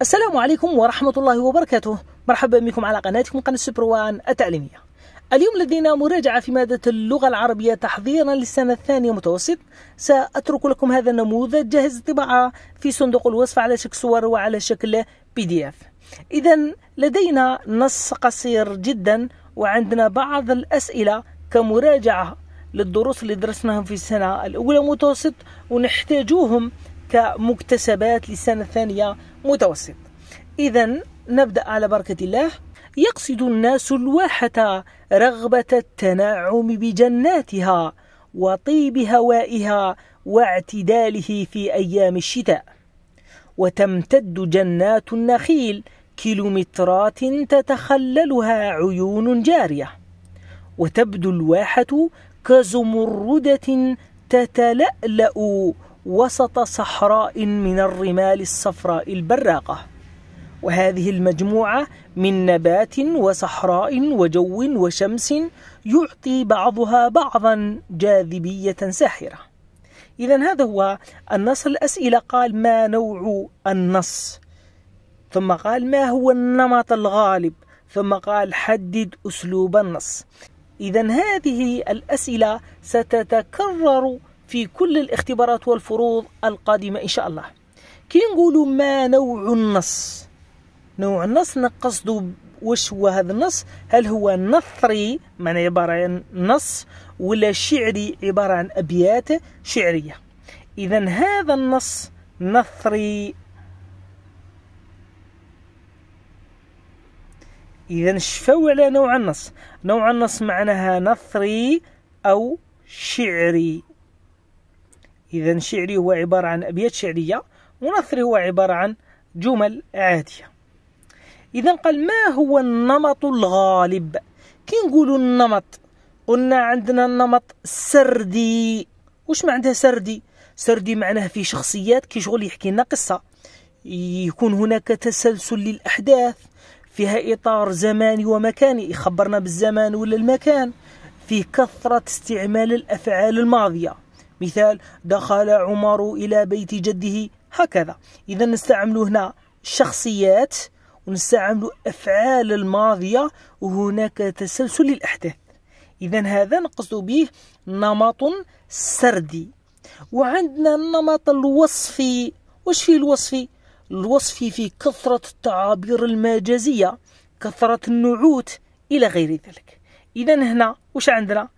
السلام عليكم ورحمة الله وبركاته مرحبا بكم على قناتكم قناة سبروان التعليمية اليوم لدينا مراجعة في مادة اللغة العربية تحضيرا للسنة الثانية متوسط سأترك لكم هذا النموذج جاهز الطباعة في صندوق الوصف على شكل صور وعلى شكل بي دي اف إذا لدينا نص قصير جدا وعندنا بعض الأسئلة كمراجعة للدروس اللي درسناهم في السنة الأولى متوسط ونحتاجوهم كمكتسبات للسنة الثانية متوسط إذا نبدأ على بركة الله يقصد الناس الواحة رغبة التنعم بجناتها وطيب هوائها واعتداله في أيام الشتاء وتمتد جنات النخيل كيلومترات تتخللها عيون جارية وتبدو الواحة كزمردة تتلألأ وسط صحراء من الرمال الصفراء البراقة وهذه المجموعة من نبات وصحراء وجو وشمس يعطي بعضها بعضا جاذبية ساحرة إذا هذا هو النص الأسئلة قال ما نوع النص ثم قال ما هو النمط الغالب ثم قال حدد أسلوب النص إذا هذه الأسئلة ستتكرر في كل الاختبارات والفروض القادمة إن شاء الله كي نقولوا ما نوع النص نوع النص نقصدوا واش هو هذا النص هل هو نثري معنى عبارة عن نص ولا شعري عبارة عن أبيات شعرية إذا هذا النص نثري إذا شفوا على نوع النص نوع النص معناها نثري أو شعري إذا شعري هو عبارة عن أبيات شعرية ونثري هو عبارة عن جمل عادية إذا قال ما هو النمط الغالب كي نقولوا النمط قلنا عندنا النمط السردي واش معناتها سردي سردي معناه في شخصيات كي شغل يحكي لنا قصة يكون هناك تسلسل للأحداث فيها إطار زماني ومكاني يخبرنا بالزمان ولا المكان في كثرة استعمال الأفعال الماضية مثال دخل عمر إلى بيت جده هكذا إذا نستعمل هنا شخصيات ونستعمل أفعال الماضية وهناك تسلسل الأحداث إذا هذا نقصد به نمط سردي وعندنا النمط الوصفي واش فيه الوصفي؟ الوصفي في كثرة التعابير المجازية كثرة النعوت إلى غير ذلك إذا هنا واش عندنا؟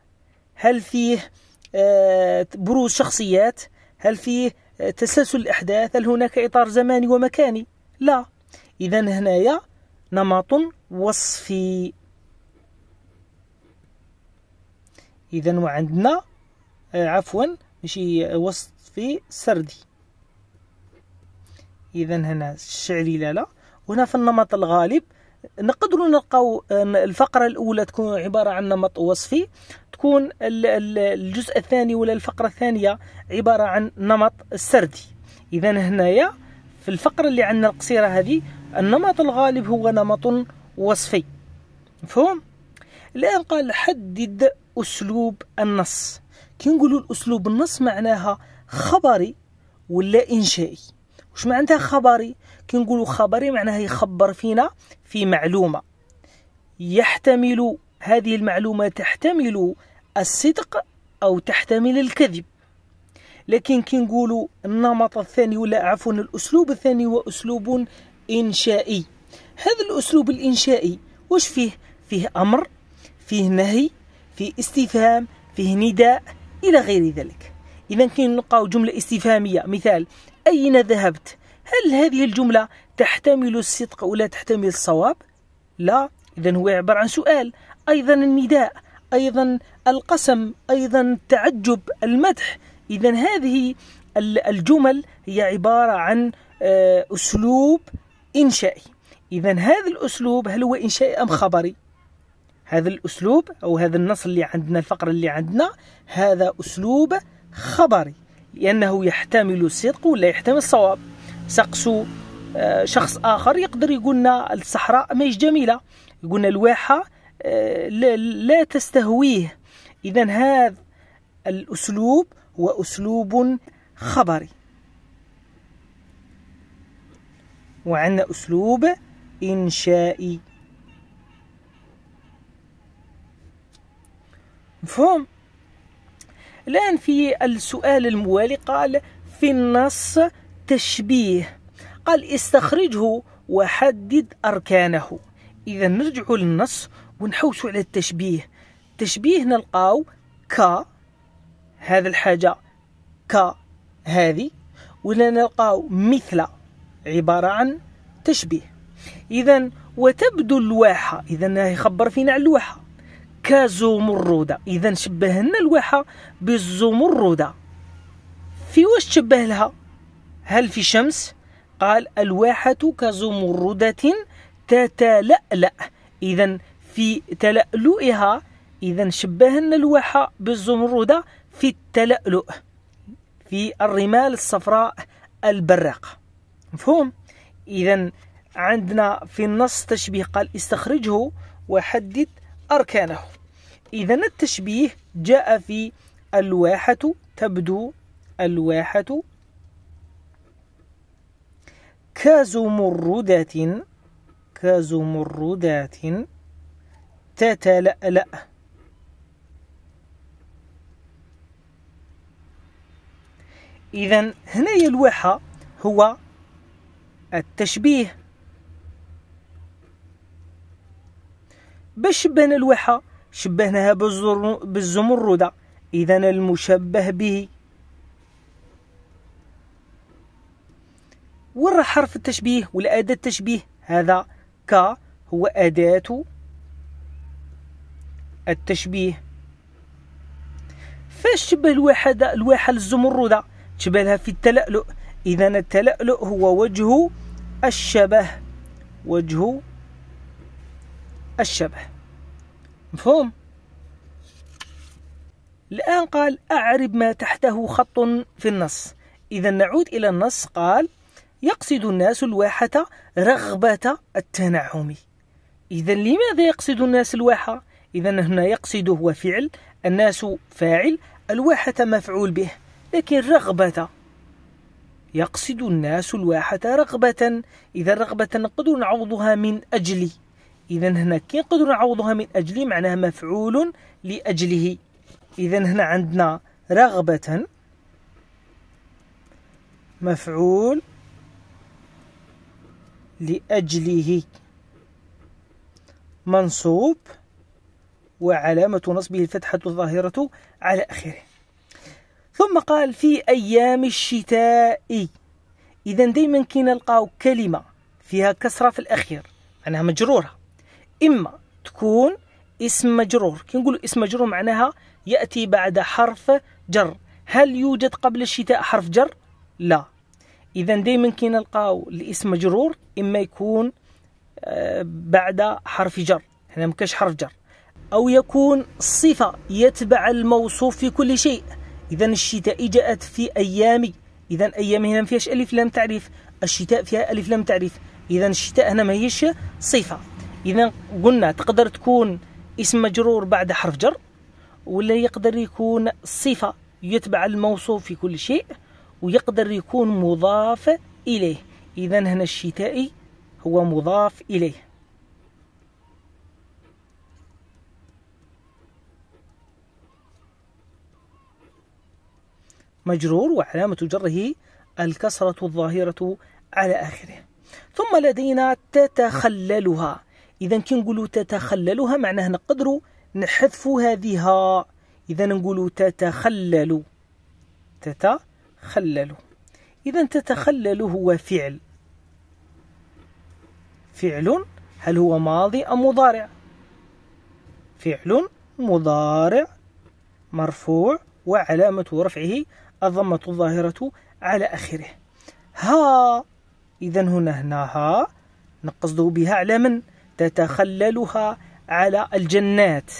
هل فيه آه، بروز شخصيات هل فيه آه، تسلسل الأحداث هل هناك إطار زماني ومكاني لا إذا هنايا نمط وصفي إذا وعندنا آه، عفوا ماشي وصفي سردي إذا هنا الشعري لا لا وهنا في النمط الغالب نقدروا نلقاو الفقره الاولى تكون عباره عن نمط وصفي تكون الجزء الثاني ولا الفقره الثانيه عباره عن نمط سردي اذا هنايا في الفقره اللي عندنا القصيره هذه النمط الغالب هو نمط وصفي مفهوم الان قال حدد اسلوب النص كي نقولوا الاسلوب النص معناها خبري ولا انشائي واش معناتها خبري كي نقولوا خبري معناها يخبر فينا في معلومه يحتمل هذه المعلومه تحتمل الصدق او تحتمل الكذب لكن كي نقولوا النمط الثاني ولا عفوا الاسلوب الثاني هو اسلوب انشائي هذا الاسلوب الانشائي واش فيه فيه امر فيه نهي فيه استفهام فيه نداء الى غير ذلك اذا كاين نلقاو جمله استفهاميه مثال اين ذهبت هل هذه الجملة تحتمل الصدق ولا تحتمل الصواب؟ لا إذا هو عبارة عن سؤال أيضا النداء أيضا القسم أيضا التعجب المدح إذا هذه الجمل هي عبارة عن آه، أسلوب إنشائي إذا هذا الأسلوب هل هو إنشائي أم خبري؟ هذا الأسلوب أو هذا النص اللي عندنا الفقرة اللي عندنا هذا أسلوب خبري لأنه يحتمل الصدق ولا يحتمل الصواب سقسو آه، شخص اخر يقدر يقول لنا الصحراء ماهيش جميله يقولنا الواحه آه، لا تستهويه اذا هذا الاسلوب هو اسلوب خبري وعندنا اسلوب انشائي مفهوم الان في السؤال الموالي قال في النص تشبيه قال استخرجه وحدد أركانه إذا نرجع للنص ونحوس على التشبيه تشبيه نلقاو ك هذا الحاجة ك هذه ولا نلقاو مثل عبارة عن تشبيه إذا وتبدو الواحة إذا يخبر فينا على اللوحة كزمردة إذا شبهنا اللوحة بالزمردة في واش تشبه لها هل في شمس قال الواحة كزمردة تتلألأ إذا في تلألؤها إذا شبهنا الواحة بالزمردة في التلألؤ في الرمال الصفراء البراقة مفهوم إذا عندنا في النص تشبيه قال استخرجه وحدد أركانه إذا التشبيه جاء في الواحة تبدو الواحة كزمردة كزمردات تتلألأ إذا هنايا الواحة هو التشبيه باش شبهنا الواحة شبهناها بالزمردة إذا المشبه به وين راه حرف التشبيه ولا أداة التشبيه هذا ك هو أداة التشبيه فاش شبه الواحدة الواحة للزمردة تشبه لها في التلألؤ إذا التلألؤ هو وجه الشبه وجه الشبه مفهوم الآن قال أعرب ما تحته خط في النص إذا نعود إلى النص قال يقصد الناس الواحة رغبة التنعم إذا لماذا يقصد الناس الواحة؟ إذا هنا يقصد هو فعل الناس فاعل الواحة مفعول به لكن رغبة يقصد الناس الواحة رغبة إذا رغبة نقدر نعوضها من أجل إذا هنا كي نقدر نعوضها من أجل معناها مفعول لأجله إذا هنا عندنا رغبة مفعول لأجله منصوب وعلامة نصبه الفتحة الظاهرة على آخره ثم قال في أيام الشتاء إذا دايما كي نلقاو كلمة فيها كسرة في الأخير معناها مجرورة إما تكون اسم مجرور كي نقولوا اسم مجرور معناها يأتي بعد حرف جر هل يوجد قبل الشتاء حرف جر؟ لا اذا دائما كي نلقاو الاسم مجرور اما يكون آه، بعد حرف جر هنا ما حرف جر او يكون الصفه يتبع الموصوف في كل شيء اذا الشتاء جاءت في ايامي اذا ايام هنا ما فيهاش الف لام تعريف الشتاء فيها الف لام تعريف اذا الشتاء هنا ما هيش صفه اذا قلنا تقدر تكون اسم مجرور بعد حرف جر ولا يقدر يكون صفه يتبع الموصوف في كل شيء ويقدر يكون مضاف إليه إذا هنا الشتائي هو مضاف إليه مجرور وعلامة جره الكسرة الظاهرة على آخره ثم لدينا تتخللها إذا كي نقولوا تتخللها معناه نقدروا نحذف هذه إذا نقولوا تتخلل تتخلل خلله إذا تتخلل هو فعل فعل هل هو ماضي أم مضارع فعل مضارع مرفوع وعلامة رفعه الضمة الظاهرة على آخره ها إذا هنا هنا ها نقصد بها على من تتخللها على الجنات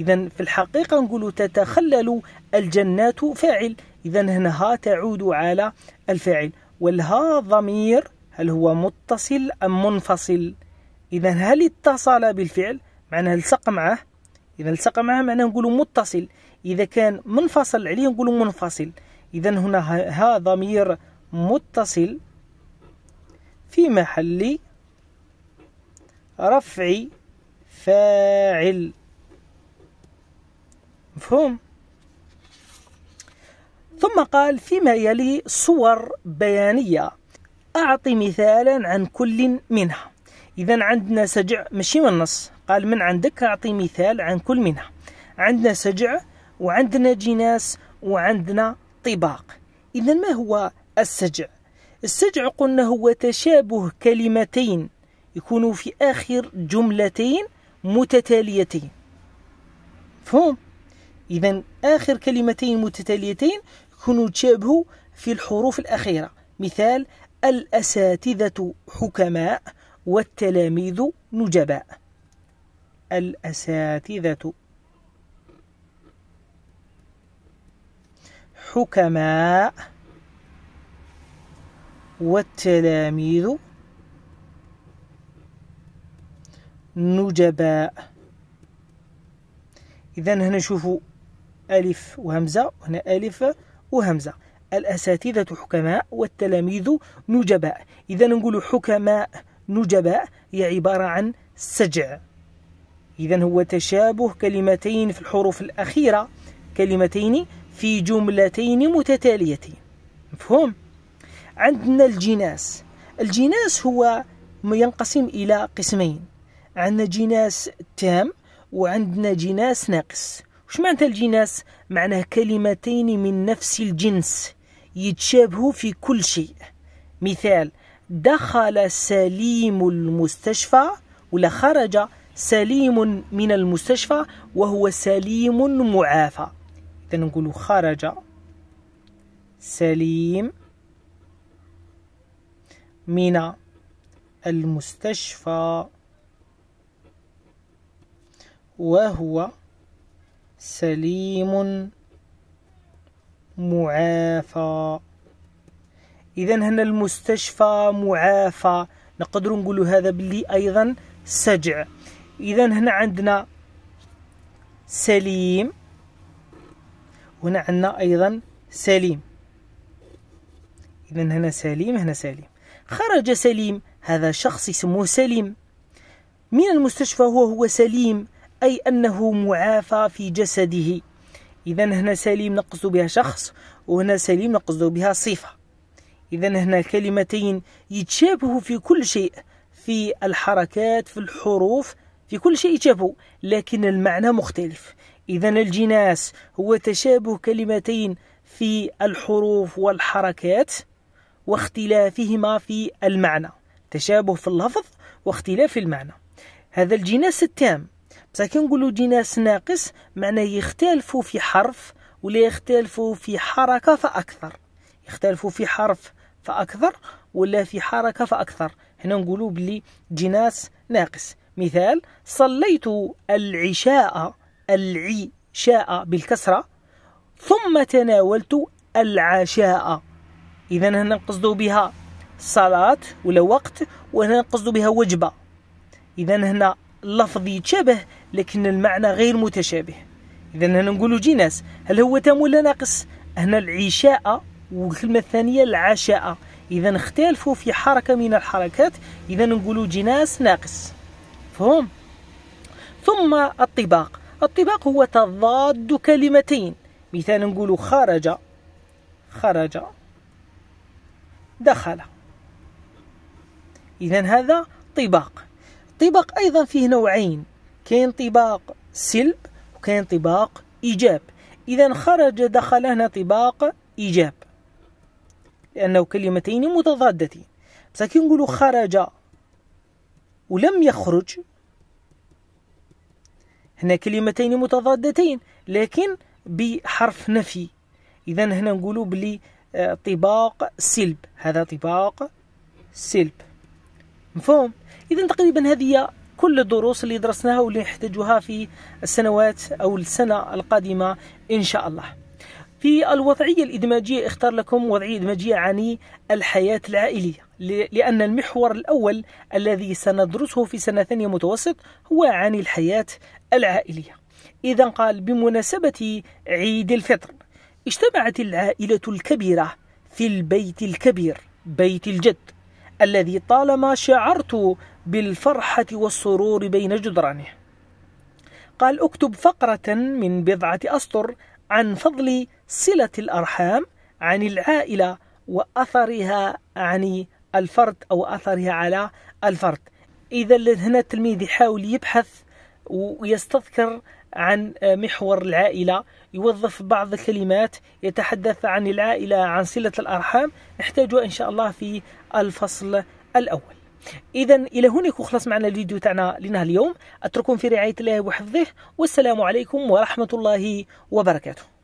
إذا في الحقيقة نقول تتخلل الجنات فاعل إذا هنا ها تعود على الفعل والها ضمير هل هو متصل أم منفصل إذا هل اتصل بالفعل معناه التقى معه إذا التقى معه معناه نقول متصل إذا كان منفصل عليه نقول منفصل إذا هنا ها ضمير متصل في محل رفع فاعل مفهوم ثم قال فيما يلي صور بيانية أعطي مثالا عن كل منها إذا عندنا سجع ماشي من النص قال من عندك أعطي مثال عن كل منها عندنا سجع وعندنا جناس وعندنا طباق إذا ما هو السجع؟ السجع قلنا هو تشابه كلمتين يكونوا في آخر جملتين متتاليتين فهم؟ إذا آخر كلمتين متتاليتين يكون تشابهوا في الحروف الأخيرة مثال الأساتذة حكماء والتلاميذ نجباء الأساتذة حكماء والتلاميذ نجباء إذا هنا نشوف ألف وهمزة هنا ألف وهمزة الأساتذة حكماء والتلاميذ نجباء إذا نقول حكماء نجباء هي عبارة عن سجع إذا هو تشابه كلمتين في الحروف الأخيرة كلمتين في جملتين متتاليتين مفهوم؟ عندنا الجناس الجناس هو ينقسم إلى قسمين عندنا جناس تام وعندنا جناس ناقص وش معنى الجناس معناه كلمتين من نفس الجنس يتشابهوا في كل شيء مثال دخل سليم المستشفى ولا خرج سليم من المستشفى وهو سليم معافى إذا نقول خرج سليم من المستشفى وهو سليم معافى إذا هنا المستشفى معافى نقدر نقول هذا باللي أيضا سجع إذا هنا عندنا سليم هنا عندنا أيضا سليم إذا هنا سليم هنا سليم خرج سليم هذا شخص اسمه سليم من المستشفى هو هو سليم أي أنه معافى في جسده إذا هنا سليم نقصد بها شخص وهنا سليم نقصد بها صفة إذا هنا كلمتين يتشابه في كل شيء في الحركات في الحروف في كل شيء يتشابه لكن المعنى مختلف إذا الجناس هو تشابه كلمتين في الحروف والحركات واختلافهما في المعنى تشابه في اللفظ واختلاف المعنى هذا الجناس التام بصح كي نقولو جناس ناقص معناه يختلفوا في حرف ولا يختلفوا في حركة فأكثر يختلفوا في حرف فأكثر ولا في حركة فأكثر هنا نقولوا بلي جناس ناقص مثال صليت العشاء العشاء بالكسرة ثم تناولت العشاء إذا هنا نقصد بها صلاة ولا وقت وهنا نقصد بها وجبة إذا هنا اللفظ يتشابه لكن المعنى غير متشابه إذا هنا نقولوا جناس هل هو تام ولا ناقص هنا العشاء والكلمة الثانية العشاء إذا اختلفوا في حركة من الحركات إذا نقولوا جناس ناقص فهم ثم الطباق الطباق هو تضاد كلمتين مثال نقول خرج خرج دخل إذا هذا طباق الطباق أيضا فيه نوعين كاين طباق سلب وكاين طباق إيجاب إذا خرج دخل هنا طباق إيجاب لأنه كلمتين متضادتين بس كي نقولوا خرج ولم يخرج هنا كلمتين متضادتين لكن بحرف نفي إذا هنا نقولوا بلي آه، طباق سلب هذا طباق سلب مفهوم اذا تقريبا هذه هي كل الدروس اللي درسناها واللي نحتاجها في السنوات او السنه القادمه ان شاء الله في الوضعية الإدماجية اختار لكم وضعية إدماجية عن الحياة العائلية لأن المحور الأول الذي سندرسه في سنة ثانية متوسط هو عن الحياة العائلية إذا قال بمناسبة عيد الفطر اجتمعت العائلة الكبيرة في البيت الكبير بيت الجد الذي طالما شعرت بالفرحة والسرور بين جدرانه قال اكتب فقرة من بضعة أسطر عن فضل صلة الأرحام عن العائلة وأثرها عن الفرد أو أثرها على الفرد إذا هنا التلميذ يحاول يبحث ويستذكر عن محور العائلة يوظف بعض الكلمات يتحدث عن العائلة عن صلة الأرحام نحتاجها إن شاء الله في الفصل الأول إذا إلى هنا خلاص معنا الفيديو تاعنا لنا اليوم أترككم في رعاية الله وحفظه والسلام عليكم ورحمة الله وبركاته